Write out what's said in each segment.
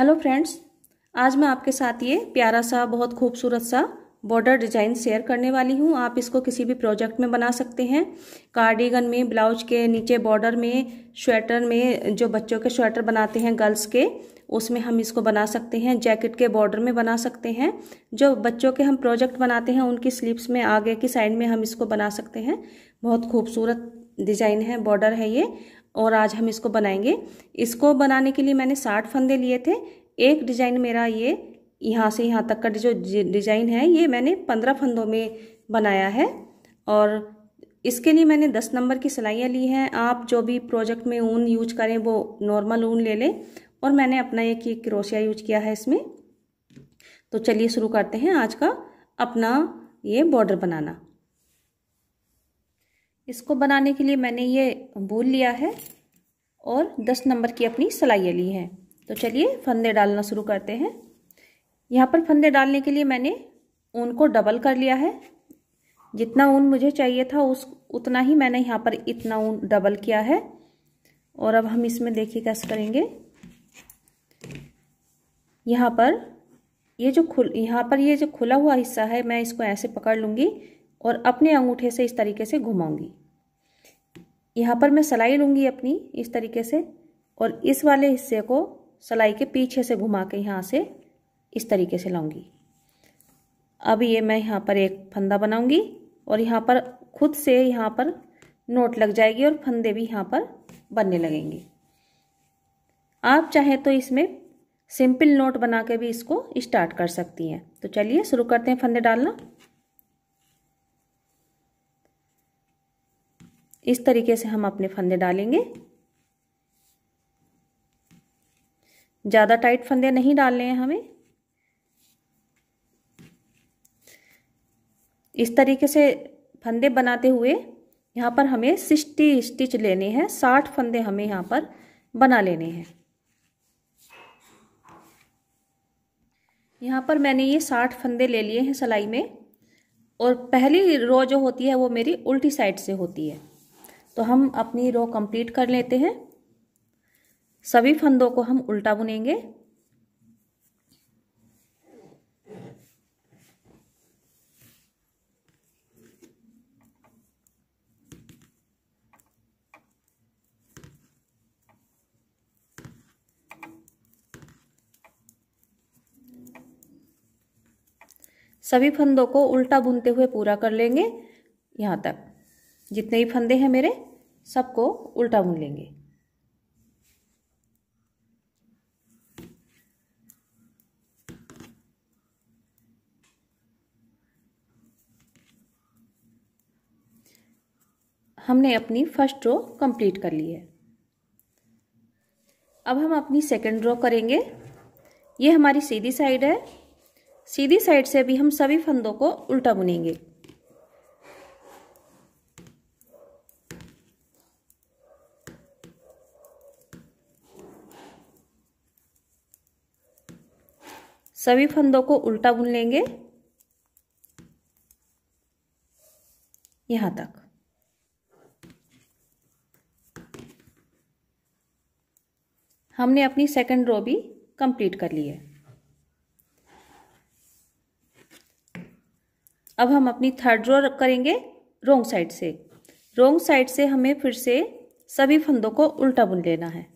hello friends आज मैं आपके साथ ये प्यारा सा बहुत खूबसूरत सा बॉर्डर डिजाइन शेयर करने वाली हूँ आप इसको किसी भी प्रोजेक्ट में बना सकते हैं कार्डिगन में ब्लाउज के नीचे बॉर्डर में स्वेटर में जो बच्चों के स्वेटर बनाते हैं गर्ल्स के उसमें हम इसको बना सकते हैं जैकेट के बॉर्डर में बना सकते हैं जो बच्चों के हम प्रोजेक्ट बनाते हैं उनकी स्लीप्स में आगे की साइड में हम इसको बना सकते हैं बहुत खूबसूरत डिजाइन है बॉर्डर है ये और आज हम इसको बनाएंगे इसको बनाने के लिए मैंने साठ फंदे लिए थे एक डिजाइन मेरा ये यहाँ से यहाँ तक का जो डिजाइन है ये मैंने पंद्रह फंदों में बनाया है और इसके लिए मैंने दस नंबर की सिलाइयाँ ली हैं आप जो भी प्रोजेक्ट में ऊन यूज करें वो नॉर्मल ऊन ले लें और मैंने अपना एक ही क्रोशिया यूज किया है इसमें तो चलिए शुरू करते हैं आज का अपना ये बॉर्डर बनाना इसको बनाने के लिए मैंने ये बोल लिया है और दस नंबर की अपनी सिलाइयाँ ली हैं तो चलिए फंदे डालना शुरू करते हैं यहाँ पर फंदे डालने के लिए मैंने ऊन को डबल कर लिया है जितना ऊन मुझे चाहिए था उस उतना ही मैंने यहाँ पर इतना ऊन डबल किया है और अब हम इसमें देखिए कैसे करेंगे यहाँ पर ये जो खुल यहाँ पर ये जो खुला हुआ हिस्सा है मैं इसको ऐसे पकड़ लूँगी और अपने अंगूठे से इस तरीके से घुमाऊंगी यहाँ पर मैं सलाई लूंगी अपनी इस तरीके से और इस वाले हिस्से को सलाई के पीछे से घुमा के यहाँ से इस तरीके से लाऊंगी अब ये मैं यहाँ पर एक फंदा बनाऊंगी और यहाँ पर खुद से यहाँ पर नोट लग जाएगी और फंदे भी यहाँ पर बनने लगेंगे आप चाहें तो इसमें सिंपल नोट बना के भी इसको स्टार्ट कर सकती हैं तो चलिए शुरू करते हैं फंदे डालना इस तरीके से हम अपने फंदे डालेंगे ज़्यादा टाइट फंदे नहीं डालने हैं हमें इस तरीके से फंदे बनाते हुए यहाँ पर हमें सिक्सटी स्टिच लेने हैं साठ फंदे हमें यहाँ पर बना लेने हैं यहाँ पर मैंने ये साठ फंदे ले लिए हैं सिलाई में और पहली रो जो होती है वो मेरी उल्टी साइड से होती है तो हम अपनी रो कंप्लीट कर लेते हैं सभी फंदों को हम उल्टा बुनेंगे सभी फंदों को उल्टा बुनते हुए पूरा कर लेंगे यहाँ तक जितने ही फंदे हैं मेरे सबको उल्टा बुन लेंगे हमने अपनी फर्स्ट रो कंप्लीट कर ली है अब हम अपनी सेकंड रो करेंगे ये हमारी सीधी साइड है सीधी साइड से भी हम सभी फंदों को उल्टा बुनेंगे सभी फंदों को उल्टा बुन लेंगे यहां तक हमने अपनी सेकंड रो भी कंप्लीट कर ली है अब हम अपनी थर्ड रो करेंगे रोंग साइड से रोंग साइड से हमें फिर से सभी फंदों को उल्टा बुन लेना है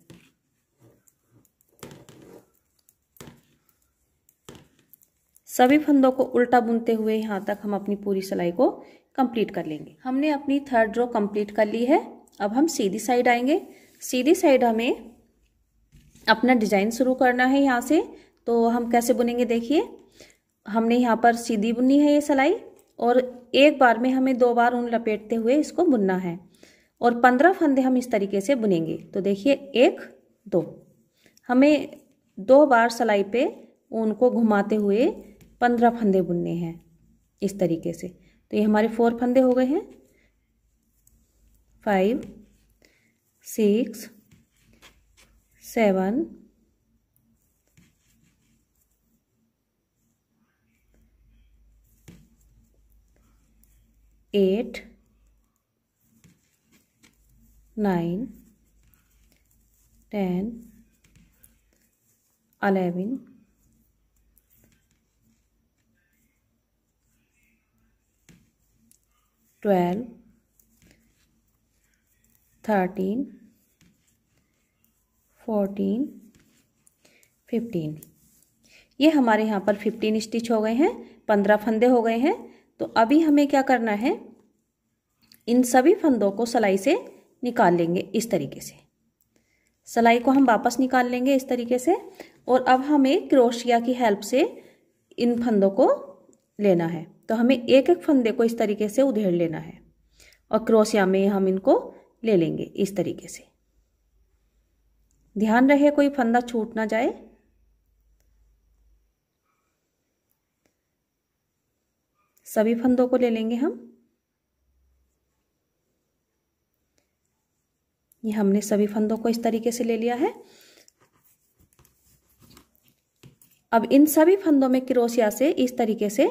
सभी फंदों को उल्टा बुनते हुए यहाँ तक हम अपनी पूरी सिलाई को कंप्लीट कर लेंगे हमने अपनी थर्ड रो कंप्लीट कर ली है अब हम सीधी साइड आएंगे सीधी साइड हमें अपना डिजाइन शुरू करना है यहाँ से तो हम कैसे बुनेंगे देखिए हमने यहाँ पर सीधी बुनी है ये सिलाई और एक बार में हमें दो बार ऊन लपेटते हुए इसको बुनना है और पंद्रह फंदे हम इस तरीके से बुनेंगे तो देखिए एक दो हमें दो बार सिलाई पे ऊन को घुमाते हुए पंद्रह फंदे बुनने हैं इस तरीके से तो ये हमारे फोर फंदे हो गए हैं five six seven eight nine ten eleven twelve thirteen fourteen fifteen ये हमारे यहाँ पर फिफ्टीन स्टिच हो गए हैं पंद्रह फंदे हो गए हैं तो अभी हमें क्या करना है इन सभी फंदों को सिलाई से निकाल लेंगे इस तरीके से सलाई को हम वापस निकाल लेंगे इस तरीके से और अब हमें क्रोशिया की हेल्प से इन फंदों को लेना है तो हमें एक एक फंदे को इस तरीके से उधेड़ लेना है और क्रोसिया में हम इनको ले लेंगे इस तरीके से ध्यान रहे कोई फंदा छूट ना जाए सभी फंदों को ले लेंगे हम ये हमने सभी फंदों को इस तरीके से ले लिया है अब इन सभी फंदों में क्रोशिया से इस तरीके से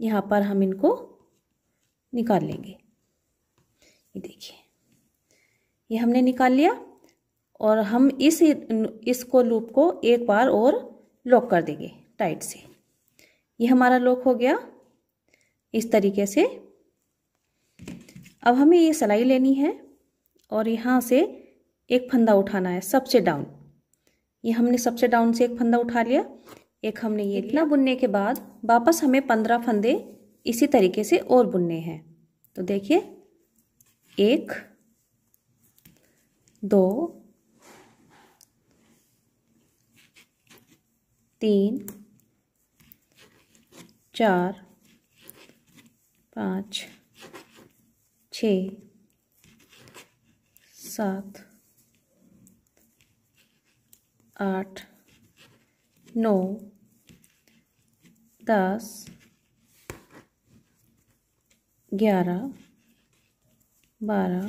यहाँ पर हम इनको निकाल लेंगे ये देखिए ये हमने निकाल लिया और हम इस इसको लूप को एक बार और लॉक कर देंगे टाइट से ये हमारा लॉक हो गया इस तरीके से अब हमें ये सिलाई लेनी है और यहाँ से एक फंदा उठाना है सबसे डाउन ये हमने सबसे डाउन से एक फंदा उठा लिया एक हमने ये इतना बुनने के बाद वापस हमें पंद्रह फंदे इसी तरीके से और बुनने हैं तो देखिए एक दो तीन चार पाँच छ सात आठ नौ दस ग्यारह बारह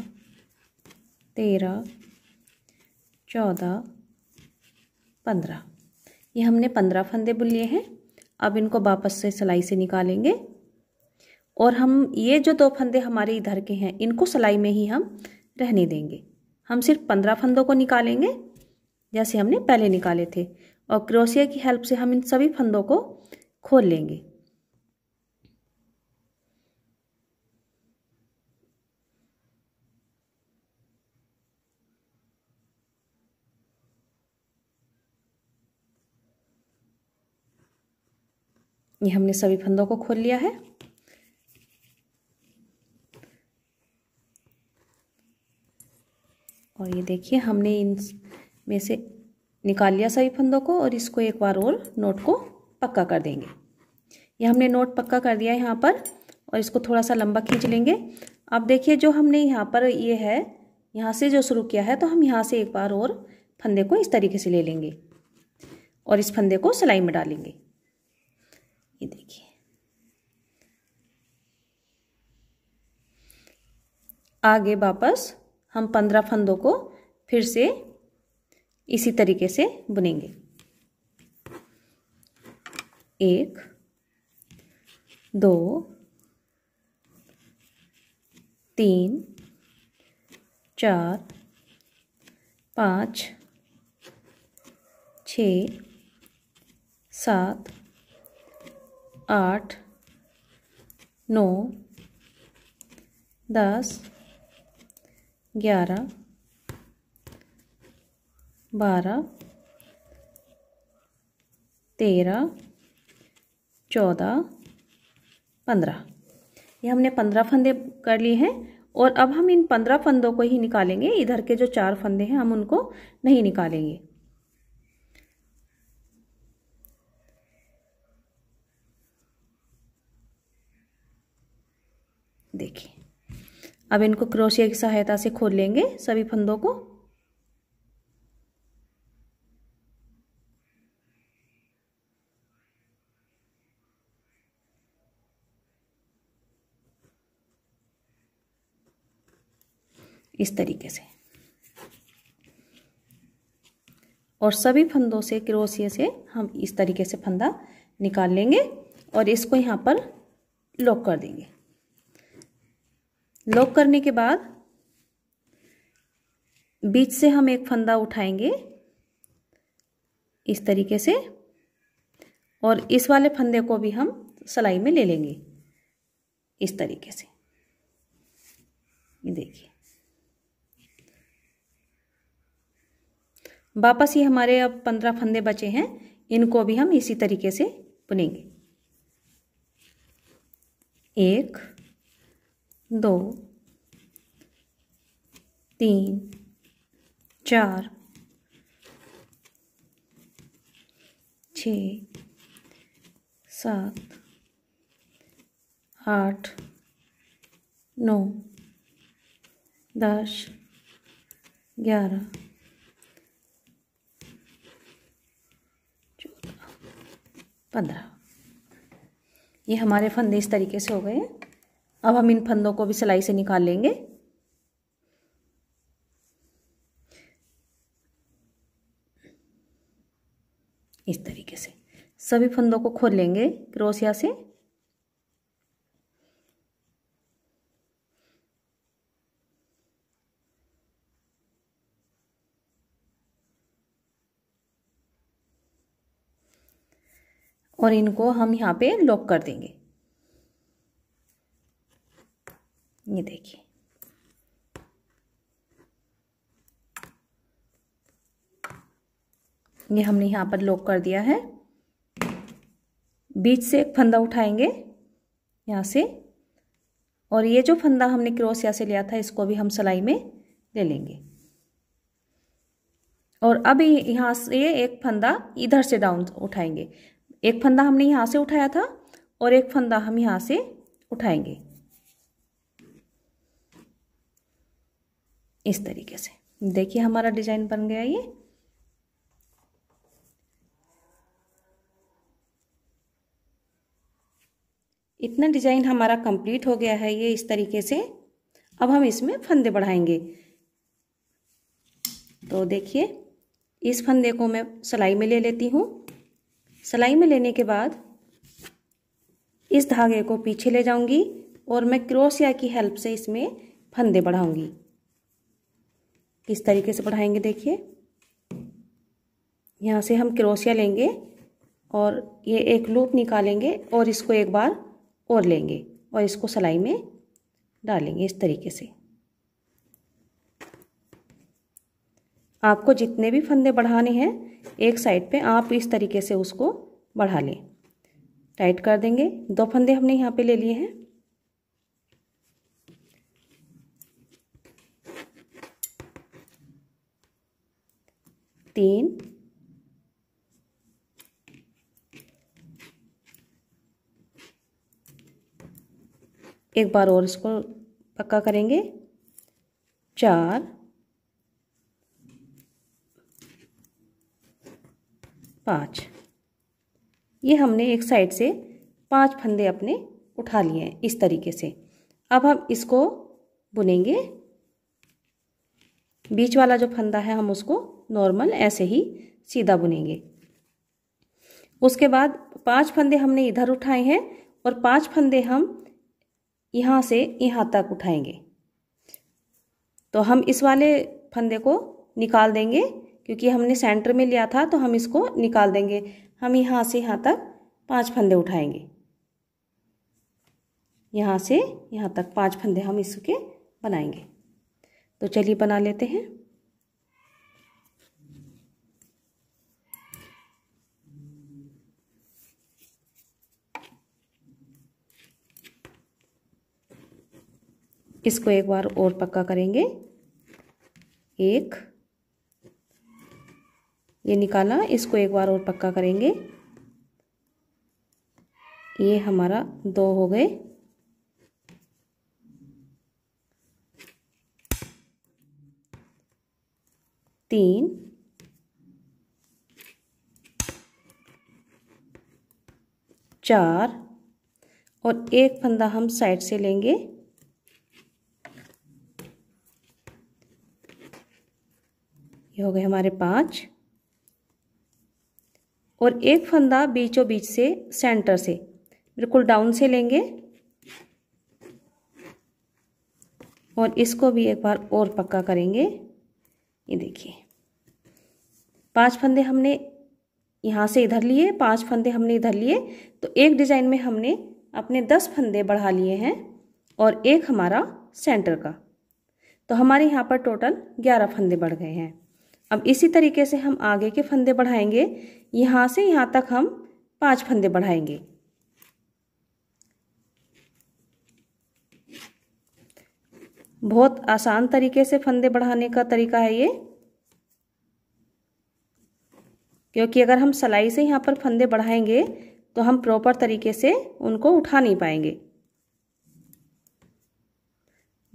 तेरह चौदह पंद्रह ये हमने पंद्रह फंदे बुन लिए हैं अब इनको वापस से सिलाई से निकालेंगे और हम ये जो दो फंदे हमारे इधर के हैं इनको सिलाई में ही हम रहने देंगे हम सिर्फ पंद्रह फंदों को निकालेंगे जैसे हमने पहले निकाले थे और क्रोशिया की हेल्प से हम इन सभी फंदों को खोल लेंगे ये हमने सभी फंदों को खोल लिया है और ये देखिए हमने इन में से निकाल लिया सभी फंदों को और इसको एक बार और नोट को पक्का कर देंगे ये हमने नोट पक्का कर दिया यहाँ पर और इसको थोड़ा सा लंबा खींच लेंगे अब देखिए जो हमने यहाँ पर ये है यहाँ से जो शुरू किया है तो हम यहाँ से एक बार और फंदे को इस तरीके से ले लेंगे और इस फंदे को सिलाई में डालेंगे ये देखिए आगे वापस हम पंद्रह फंदों को फिर से इसी तरीके से बुनेंगे एक दो तीन चार पाँच छ सात आठ नौ दस ग्यारह बारह तेरह चौदह पंद्रह ये हमने पंद्रह फंदे कर लिए हैं और अब हम इन पंद्रह फंदों को ही निकालेंगे इधर के जो चार फंदे हैं हम उनको नहीं निकालेंगे देखिए अब इनको क्रोशिया की सहायता से खोल लेंगे सभी फंदों को इस तरीके से और सभी फंदों से क्रोसिए से हम इस तरीके से फंदा निकाल लेंगे और इसको यहाँ पर लॉक कर देंगे लॉक करने के बाद बीच से हम एक फंदा उठाएंगे इस तरीके से और इस वाले फंदे को भी हम सिलाई में ले लेंगे इस तरीके से ये देखिए वापस ये हमारे अब पंद्रह फंदे बचे हैं इनको भी हम इसी तरीके से बुनेंगे एक दो तीन चार छ सात आठ नौ दस ग्यारह पंद्रह ये हमारे फंदे इस तरीके से हो गए हैं अब हम इन फंदों को भी सिलाई से निकाल लेंगे इस तरीके से सभी फंदों को खोल लेंगे क्रोसिया से और इनको हम यहाँ पे लॉक कर देंगे ये देखिए ये हमने यहाँ पर लॉक कर दिया है बीच से एक फंदा उठाएंगे यहाँ से और ये जो फंदा हमने क्रोसिया से लिया था इसको भी हम सिलाई में ले लेंगे और अब यहाँ से एक फंदा इधर से डाउन उठाएंगे एक फंदा हमने यहाँ से उठाया था और एक फंदा हम यहाँ से उठाएंगे इस तरीके से देखिए हमारा डिजाइन बन गया ये इतना डिजाइन हमारा कंप्लीट हो गया है ये इस तरीके से अब हम इसमें फंदे बढ़ाएंगे तो देखिए इस फंदे को मैं सिलाई में ले लेती हूँ सिलाई में लेने के बाद इस धागे को पीछे ले जाऊंगी और मैं क्रोसिया की हेल्प से इसमें फंदे बढ़ाऊंगी किस तरीके से बढ़ाएंगे देखिए यहाँ से हम क्रोसिया लेंगे और ये एक लूप निकालेंगे और इसको एक बार और लेंगे और इसको सिलाई में डालेंगे इस तरीके से आपको जितने भी फंदे बढ़ाने हैं एक साइड पे आप इस तरीके से उसको बढ़ा लें टाइट कर देंगे दो फंदे हमने यहाँ पे ले लिए हैं तीन एक बार और इसको पक्का करेंगे चार पाँच ये हमने एक साइड से पांच फंदे अपने उठा लिए हैं इस तरीके से अब हम इसको बुनेंगे बीच वाला जो फंदा है हम उसको नॉर्मल ऐसे ही सीधा बुनेंगे उसके बाद पांच फंदे हमने इधर उठाए हैं और पांच फंदे हम यहाँ से यहाँ तक उठाएंगे तो हम इस वाले फंदे को निकाल देंगे क्योंकि हमने सेंटर में लिया था तो हम इसको निकाल देंगे हम यहाँ से यहाँ तक पांच फंदे उठाएंगे यहाँ से यहाँ तक पांच फंदे हम इसके बनाएंगे तो चलिए बना लेते हैं इसको एक बार और पक्का करेंगे एक ये निकाला इसको एक बार और पक्का करेंगे ये हमारा दो हो गए तीन चार और एक फंदा हम साइड से लेंगे ये हो गए हमारे पांच और एक फंदा बीचों बीच से सेंटर से बिल्कुल डाउन से लेंगे और इसको भी एक बार और पक्का करेंगे ये देखिए पांच फंदे हमने यहाँ से इधर लिए पांच फंदे हमने इधर लिए तो एक डिज़ाइन में हमने अपने दस फंदे बढ़ा लिए हैं और एक हमारा सेंटर का तो हमारे यहाँ पर टोटल ग्यारह फंदे बढ़ गए हैं अब इसी तरीके से हम आगे के फंदे बढ़ाएंगे यहाँ से यहाँ तक हम पांच फंदे बढ़ाएंगे बहुत आसान तरीके से फंदे बढ़ाने का तरीका है ये क्योंकि अगर हम सलाई से यहाँ पर फंदे बढ़ाएंगे तो हम प्रॉपर तरीके से उनको उठा नहीं पाएंगे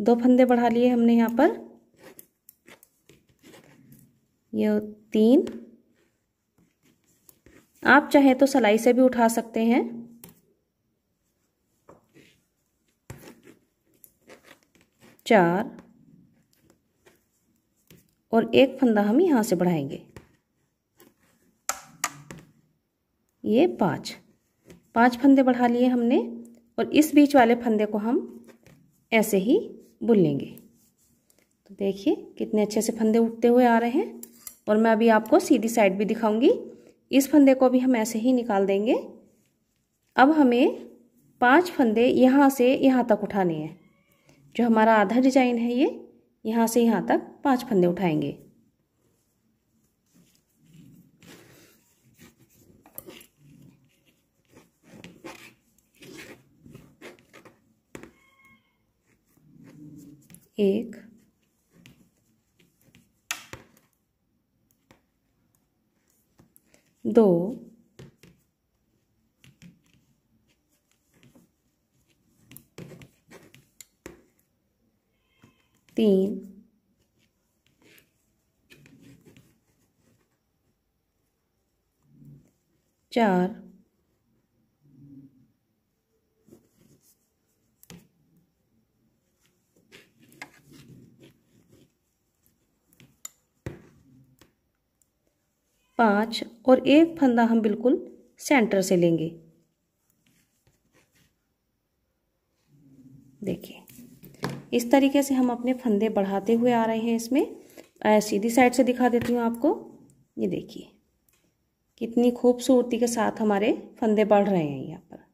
दो फंदे बढ़ा लिए हमने यहाँ पर ये तीन आप चाहें तो सलाई से भी उठा सकते हैं चार और एक फंदा हम यहां से बढ़ाएंगे ये पांच पांच फंदे बढ़ा लिए हमने और इस बीच वाले फंदे को हम ऐसे ही बुन लेंगे तो देखिए कितने अच्छे से फंदे उठते हुए आ रहे हैं और मैं अभी आपको सीधी साइड भी दिखाऊंगी इस फंदे को भी हम ऐसे ही निकाल देंगे अब हमें पांच फंदे यहाँ से यहाँ तक उठाने हैं जो हमारा आधा डिजाइन है ये यहाँ से यहाँ तक पांच फंदे उठाएंगे एक दो तीन चार पाँच और एक फंदा हम बिल्कुल सेंटर से लेंगे देखिए इस तरीके से हम अपने फंदे बढ़ाते हुए आ रहे हैं इसमें सीधी साइड से दिखा देती हूँ आपको ये देखिए कितनी खूबसूरती के साथ हमारे फंदे बढ़ रहे हैं यहाँ पर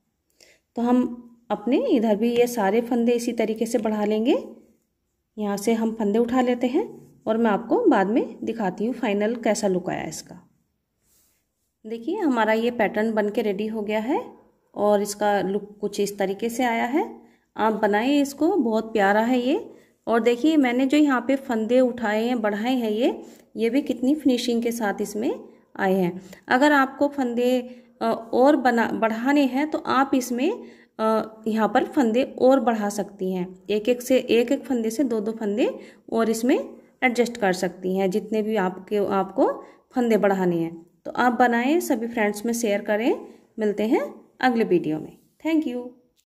तो हम अपने इधर भी ये सारे फंदे इसी तरीके से बढ़ा लेंगे यहाँ से हम फंदे उठा लेते हैं और मैं आपको बाद में दिखाती हूँ फाइनल कैसा लुक आया इसका देखिए हमारा ये पैटर्न बन के रेडी हो गया है और इसका लुक कुछ इस तरीके से आया है आप बनाए इसको बहुत प्यारा है ये और देखिए मैंने जो यहाँ पे फंदे उठाए हैं बढ़ाए हैं ये ये भी कितनी फिनिशिंग के साथ इसमें आए हैं अगर आपको फंदे और बना बढ़ाने हैं तो आप इसमें यहाँ पर फंदे और बढ़ा सकती हैं एक एक से एक एक फंदे से दो दो फंदे और इसमें एडजस्ट कर सकती हैं जितने भी आपके आपको फंदे बढ़ाने हैं तो आप बनाएं सभी फ्रेंड्स में शेयर करें मिलते हैं अगले वीडियो में थैंक यू